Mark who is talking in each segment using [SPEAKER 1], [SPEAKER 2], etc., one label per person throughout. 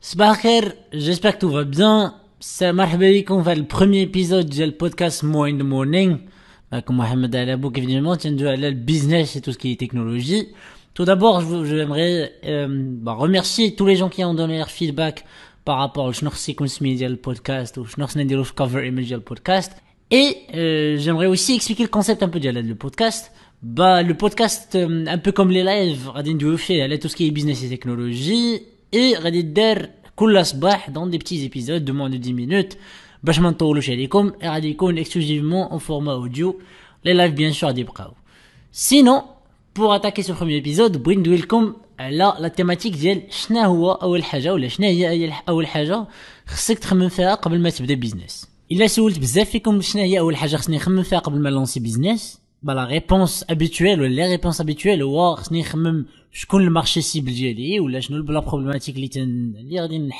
[SPEAKER 1] Sbarker, j'espère que tout va bien. C'est Marhababi qu'on fait le premier épisode du podcast More in the Morning. Comme Mohamed Alabou, qui évidemment tient du le business et tout ce qui est technologie. Tout d'abord, j'aimerais euh, bah, remercier tous les gens qui ont donné leur feedback par rapport au Sequence Media le podcast ou Schnorsi Cover Image le podcast. Et euh, j'aimerais aussi expliquer le concept un peu de le podcast. Bah, le podcast, euh, un peu comme les lives, Radin de tout ce qui est business et technologie, اي غادي دار كل صباح دون دي بتيز ايبيزود دو مون دو دي مينوت باش ما نطولوش عليكم غادي يكون اكسكلوزيفمون اون فورما اوديو لي لايف بيان سور غادي يبقاو سينو بور اتاكي سو بروميير ايبيزود بغيت ندويلكم على لا تيماتيك ديال شنا هو اول حاجه ولا شنا هي اول حاجه خصك تخمم فيها قبل ما تبدا بيزنس الا سولت بزاف فيكم شنا هي اول حاجه خصني نخمم فيها قبل ما لونسي بيزنس Bah, la réponse habituelle les réponses habituelles ou à ce le marché ciblé ou là je ne vois pas la problématique liée à dire d'une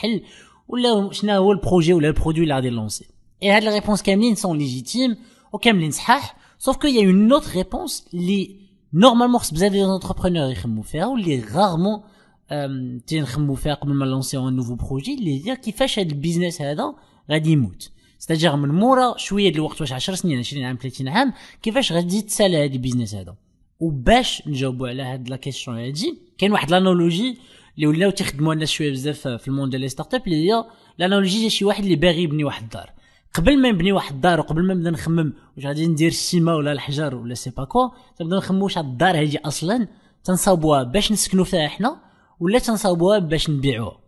[SPEAKER 1] ou là c'est un ou le projet ou le produit là déjà lancé et à des réponses Kamelins sont légitimes au Kamelins hein sauf qu'il y a une autre réponse les normalement si vous êtes des entrepreneurs ils vont faire ou rarement euh, ils vont faire quand même lancer un nouveau projet les dire qu'ils fait que le business là-dedans radimute ستاجيغ من مورا شويه الوقت واش 10 سنين 20 عام 30 عام كيفاش غادي تسالى هذا البيزنس هذا وباش نجاوبوا على هاد لا كيسيون هادي كاين واحد لانولوجي اللي ولاو تيخدموا الناس شويه بزاف في الموند ديال لي ستارت اب اللي هي لانولوجي ديال شي واحد اللي باغي يبني واحد الدار قبل ما نبني واحد الدار وقبل ما نبدا نخمم واش غادي ندير السيما ولا الحجر ولا سي با كو تنبدا نخمم واش هاد الدار هادي اصلا تنصاوبوها باش نسكنوا فيها حنا ولا تنصاوبوها باش نبيعوها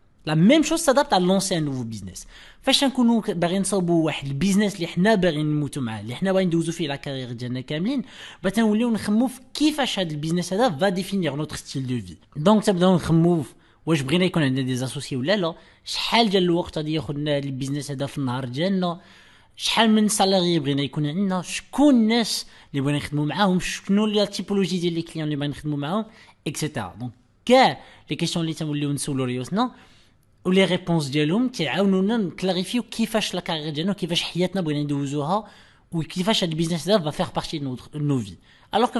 [SPEAKER 1] لا ميم شوز سادابت على لونسي ان نوفو بيزنس فاش نكونو باغيين نصاوبوا واحد البيزنس اللي حنا باغيين نموتوا معاه اللي حنا باغيين ندوزو فيه لا كارير ديالنا كاملين تنوليو نخمو في كيفاش هاد البيزنس هذا فا ديفينيغ نوتر ستيل دو في دونك تنبداو نخمو واش بغينا يكون عندنا دي زاسوسي ولا لا شحال ديال الوقت غادي ياخذ لنا البيزنس هذا في النهار ديالنا شحال من سالاري بغينا يكون عندنا شكون الناس اللي بغينا نخدموا معاهم شنو لا تيبولوجي ديال لي كليون اللي بغينا نخدموا معاهم اكسيتيرا دونك كاع لي كيسيون اللي تنوليو نسولو ريوسنا ou les réponses de l'homme qui ah, qui la carrière qui fait ou qui business va faire partie de nos vies. Alors que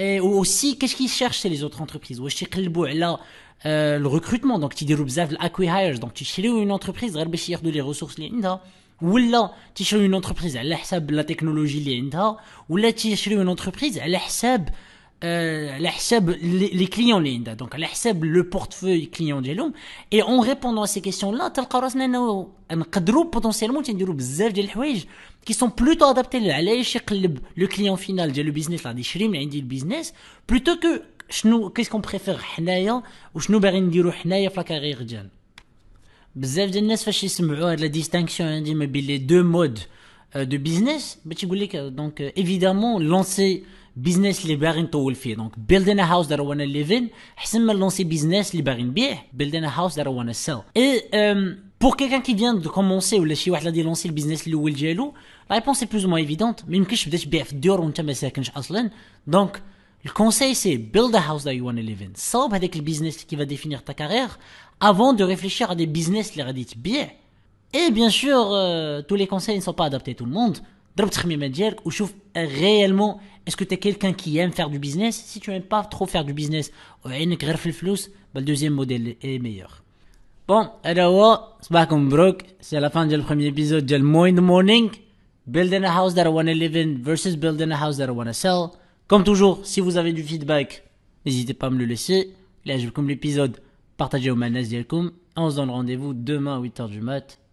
[SPEAKER 1] Et aussi, qu'est-ce qu'ils cherchent chez les autres entreprises euh, le recrutement, donc tu dirou بزاف l'acquihire, donc tu cherches une entreprise غير باش de les ressources Ou là tu cherches une entreprise على حساب la technologie Ou عندها tu cherches une entreprise على حساب euh, les clients donc le portefeuille client et en répondant à ces questions là potentiellement qui sont plutôt adaptés le client final le business le business plutôt que qu'est-ce qu'on préfère ou la carrière euh, la distinction hein, les deux modes euh, de business bah, donc évidemment lancer Business libéré, tu as fait. Donc, building a house that I want to live in, c'est de lancer business libéré, bien. Building a house that I want to sell. Et euh, pour quelqu'un qui vient de commencer ou qui vient de lancer le business libéré, la réponse est plus ou moins évidente, mais une question est bien, c'est dur, on ne sait pas ce qu'on a Donc, le conseil c'est build a house that you want to live in, sauve avec le business qui va définir ta carrière avant de réfléchir à des business libérés, bien. Et bien sûr, euh, tous les conseils ne sont pas adaptés à tout le monde. ضرب التخميمه ديالك وشوف réellement que t'es quelqu'un qui aime faire du business si tu n'aimes pas trop faire du business غير bah, le deuxième modèle est meilleur Bon, c'est la fin du premier épisode épisode de « Morning. ايبيزود Morning. building a house that I want to live in versus building a house that I want to sell comme toujours si vous avez du feedback n'hésitez pas à me le laisser là je comme l'épisode partagez au manas on se donne rendez-vous demain à 8h du mat